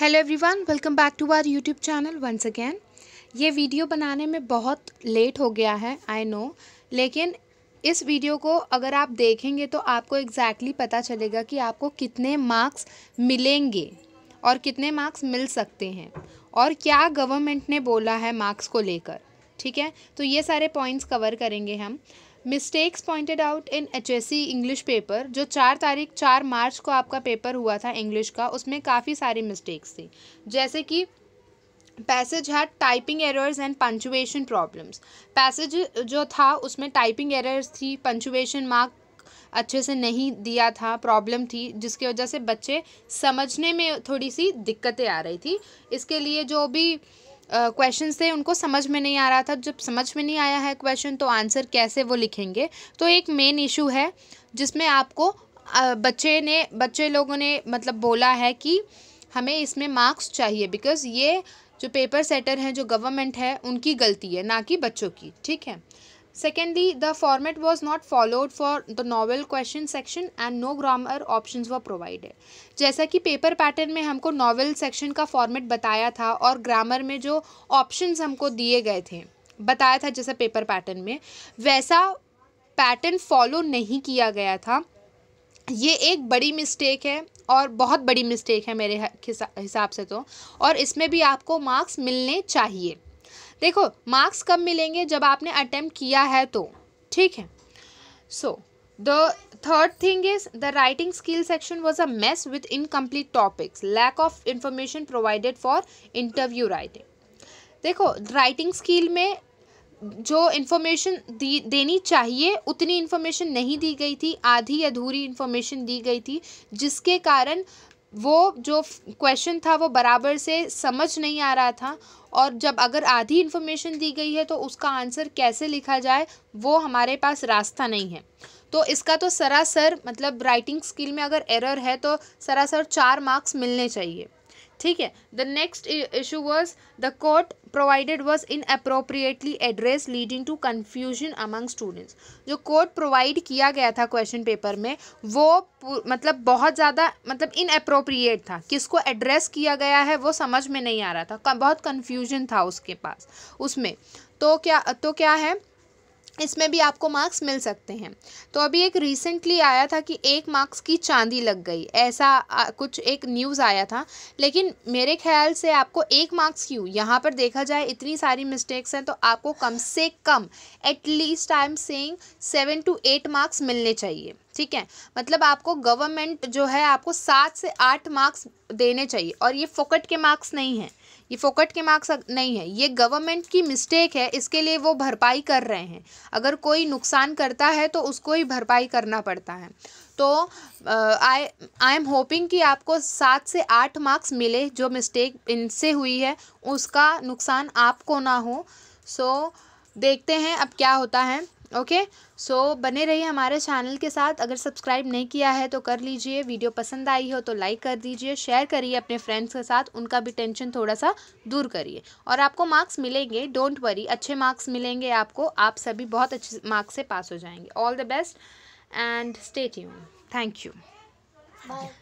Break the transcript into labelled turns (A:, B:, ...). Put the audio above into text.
A: Hello everyone welcome back to our YouTube channel once again ये video बनाने में बहुत लेट हो गया है आई नो लेकिन इस वीडियो को अगर आप देखेंगे तो आपको एग्जैक्टली exactly पता चलेगा कि आपको कितने मार्क्स मिलेंगे और कितने मार्क्स मिल सकते हैं और क्या गवर्नमेंट ने बोला है मार्क्स को लेकर ठीक है तो ये सारे पॉइंट्स कवर करेंगे हम mistakes pointed out in H S C English paper जो चार तारीख चार मार्च को आपका पेपर हुआ था इंग्लिश का उसमें काफ़ी सारी मिस्टेक्स थी जैसे कि पैसेज है typing errors and punctuation problems passage जो था उसमें टाइपिंग एरर्स थी पंचुएशन मार्क अच्छे से नहीं दिया था प्रॉब्लम थी जिसकी वजह से बच्चे समझने में थोड़ी सी दिक्कतें आ रही थी इसके लिए जो भी क्वेश्चन थे उनको समझ में नहीं आ रहा था जब समझ में नहीं आया है क्वेश्चन तो आंसर कैसे वो लिखेंगे तो एक मेन इशू है जिसमें आपको बच्चे ने बच्चे लोगों ने मतलब बोला है कि हमें इसमें मार्क्स चाहिए बिकॉज ये जो पेपर सेटर हैं जो गवर्नमेंट है उनकी गलती है ना कि बच्चों की ठीक है Secondly, the format was not followed for the novel question section and no grammar options were provided. जैसा कि paper pattern में हमको novel section का format बताया था और grammar में जो options हमको दिए गए थे बताया था जैसा paper pattern में वैसा pattern follow नहीं किया गया था ये एक बड़ी मिस्टेक है और बहुत बड़ी मिस्टेक है मेरे हिसाब से तो और इसमें भी आपको मार्क्स मिलने चाहिए देखो मार्क्स कब मिलेंगे जब आपने अटैम्प्ट किया है तो ठीक है so the third thing is the writing skill section was a mess with incomplete topics lack of information provided for interview writing देखो राइटिंग स्किल में जो इन्फॉर्मेशन दी देनी चाहिए उतनी इन्फॉर्मेशन नहीं दी गई थी आधी अधूरी इन्फॉर्मेशन दी गई थी जिसके कारण वो जो क्वेश्चन था वो बराबर से समझ नहीं आ रहा था और जब अगर आधी इन्फॉर्मेशन दी गई है तो उसका आंसर कैसे लिखा जाए वो हमारे पास रास्ता नहीं है तो इसका तो सरासर मतलब राइटिंग स्किल में अगर एरर है तो सरासर चार मार्क्स मिलने चाहिए ठीक है the next issue was the court provided was inappropriately address leading to confusion among students जो कोर्ट प्रोवाइड किया गया था क्वेश्चन पेपर में वो मतलब बहुत ज़्यादा मतलब इन अप्रोप्रिएट था किसको एड्रेस किया गया है वो समझ में नहीं आ रहा था बहुत कन्फ्यूजन था उसके पास उसमें तो क्या तो क्या है इसमें भी आपको मार्क्स मिल सकते हैं तो अभी एक रिसेंटली आया था कि एक मार्क्स की चांदी लग गई ऐसा कुछ एक न्यूज़ आया था लेकिन मेरे ख्याल से आपको एक मार्क्स क्यों यहाँ पर देखा जाए इतनी सारी मिस्टेक्स हैं तो आपको कम से कम at least I am saying seven to eight marks मिलने चाहिए ठीक है मतलब आपको गवर्नमेंट जो है आपको सात से आठ मार्क्स देने चाहिए और ये फोकट के मार्क्स नहीं हैं ये फोकट के मार्क्स नहीं है ये गवर्नमेंट की मिस्टेक है इसके लिए वो भरपाई कर रहे हैं अगर कोई नुकसान करता है तो उसको ही भरपाई करना पड़ता है तो आई आई एम होपिंग कि आपको सात से आठ मार्क्स मिले जो मिस्टेक इनसे हुई है उसका नुकसान आपको ना हो सो so, देखते हैं अब क्या होता है ओके सो बने रहिए हमारे चैनल के साथ अगर सब्सक्राइब नहीं किया है तो कर लीजिए वीडियो पसंद आई हो तो लाइक कर दीजिए शेयर करिए अपने फ्रेंड्स के साथ उनका भी टेंशन थोड़ा सा दूर करिए और आपको मार्क्स मिलेंगे डोंट वरी अच्छे मार्क्स मिलेंगे आपको आप सभी बहुत अच्छे मार्क्स से पास हो जाएंगे all the best and stay tune thank you